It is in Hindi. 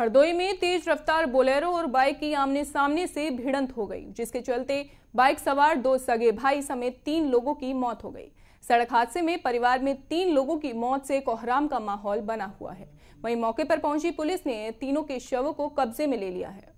हरदोई में तेज रफ्तार बोलेरो और बाइक की आमने सामने से भिड़ंत हो गई जिसके चलते बाइक सवार दो सगे भाई समेत तीन लोगों की मौत हो गई सड़क हादसे में परिवार में तीन लोगों की मौत से कोहराम का माहौल बना हुआ है वहीं मौके पर पहुंची पुलिस ने तीनों के शवों को कब्जे में ले लिया है